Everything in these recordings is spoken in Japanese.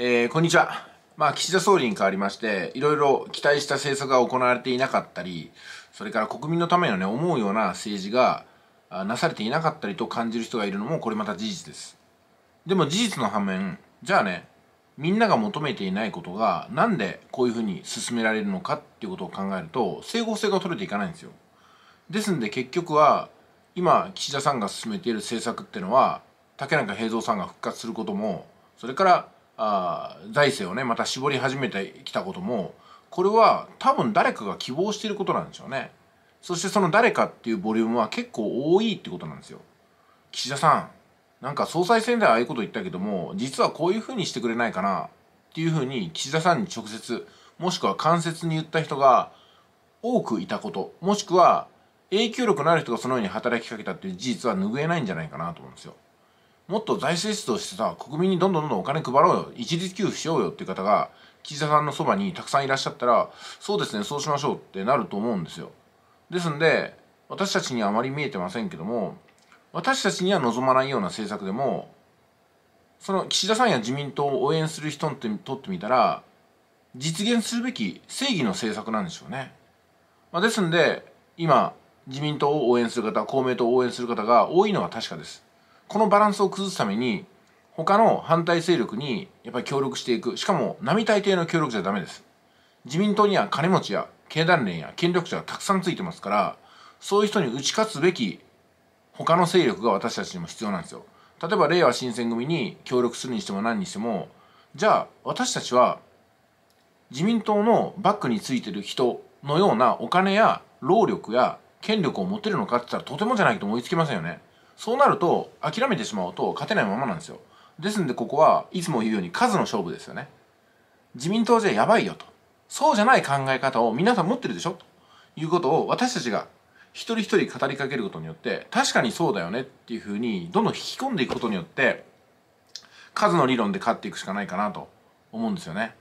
えー、こんにちは。まあ、岸田総理に代わりまして、いろいろ期待した政策が行われていなかったり、それから国民のためのね、思うような政治がなされていなかったりと感じる人がいるのも、これまた事実です。でも事実の反面、じゃあね、みんなが求めていないことが、なんでこういうふうに進められるのかっていうことを考えると、整合性が取れていかないんですよ。ですんで結局は、今、岸田さんが進めている政策っていうのは、竹中平蔵さんが復活することも、それから、あ財政をねまた絞り始めてきたこともこれは多分誰かが希望していることなんでしょうねそしてその誰かっていうボリュームは結構多いってことなんですよ岸田さんなんか総裁選ではああいうこと言ったけども実はこういうふうにしてくれないかなっていうふうに岸田さんに直接もしくは間接に言った人が多くいたこともしくは影響力のある人がそのように働きかけたっていう事実は拭えないんじゃないかなと思うんですよもっと財政出動してさ国民にどんどんどんどんお金配ろうよ一律給付しようよっていう方が岸田さんのそばにたくさんいらっしゃったらそうですねそうしましょうってなると思うんですよ。ですんで私たちにはあまり見えてませんけども私たちには望まないような政策でもその岸田さんや自民党を応援する人にとってみたら実現するべき正義の政策なんでしょうね。まあ、ですんで今自民党を応援する方公明党を応援する方が多いのは確かです。このバランスを崩すために他の反対勢力にやっぱり協力していくしかも並大抵の協力じゃダメです自民党には金持ちや経団連や権力者がたくさんついてますからそういう人に打ち勝つべき他の勢力が私たちにも必要なんですよ例えば令和新選組に協力するにしても何にしてもじゃあ私たちは自民党のバックについてる人のようなお金や労力や権力を持てるのかって言ったらとてもじゃないと思いつきませんよね。そうなると諦めてしまうと勝てないままなんですよですんでここはいつも言うように数の勝負ですよね自民党じゃやばいよとそうじゃない考え方を皆さん持ってるでしょということを私たちが一人一人語りかけることによって確かにそうだよねっていうふうにどんどん引き込んでいくことによって数の理論で勝っていくしかないかなと思うんですよね。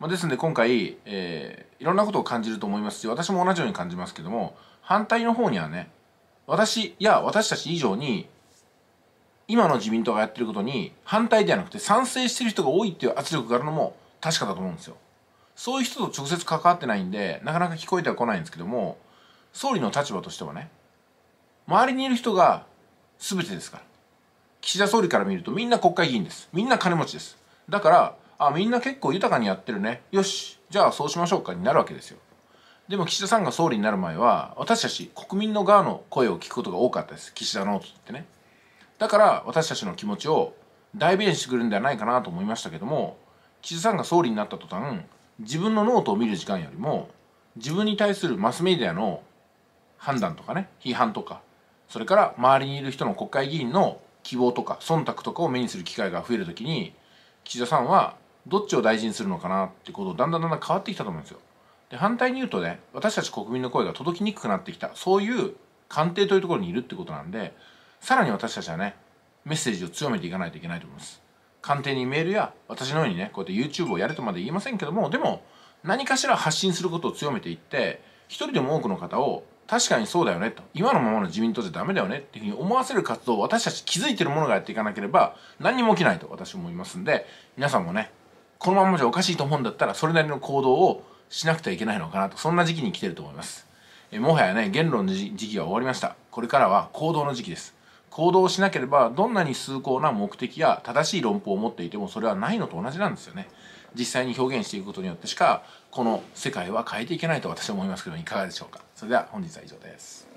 まあ、ですので今回、えー、いろんなことを感じると思いますし私も同じように感じますけども反対の方にはね私や私たち以上に今の自民党がやってることに反対ではなくて賛成してる人が多いっていう圧力があるのも確かだと思うんですよ。そういう人と直接関わってないんでなかなか聞こえてはこないんですけども総理の立場としてはね周りにいる人が全てですから岸田総理から見るとみんな国会議員ですみんな金持ちですだからあみんな結構豊かにやってるねよしじゃあそうしましょうかになるわけですよでも岸田さんが総理になる前は私たち国民の側の声を聞くことが多かったです岸田ノってねだから私たちの気持ちを代弁してくれるんではないかなと思いましたけども岸田さんが総理になった途端自分のノートを見る時間よりも自分に対するマスメディアの判断とかね批判とかそれから周りにいる人の国会議員の希望とか忖度とかを目にする機会が増えるときに岸田さんはどっちを大事にするのかなってことをだんだんだんだん変わってきたと思うんですよ。で反対に言うとね私たち国民の声が届きにくくなってきたそういう官邸というところにいるってことなんでさらに私たちはねメッセージを強めていかないといけないと思います官邸にメールや私のようにねこうやって YouTube をやるとまで言いませんけどもでも何かしら発信することを強めていって一人でも多くの方を確かにそうだよねと今のままの自民党じゃダメだよねっていうふうに思わせる活動を私たち気づいてるものがやっていかなければ何にも起きないと私思いますんで皆さんもねこのままじゃおかしいと思うんだったらそれなりの行動をしなくてはいけないのかなとそんな時期に来てると思いますえもはやね言論の時期は終わりましたこれからは行動の時期です行動しなければどんなに崇高な目的や正しい論法を持っていてもそれはないのと同じなんですよね実際に表現していくことによってしかこの世界は変えていけないと私は思いますけどいかがでしょうかそれでは本日は以上です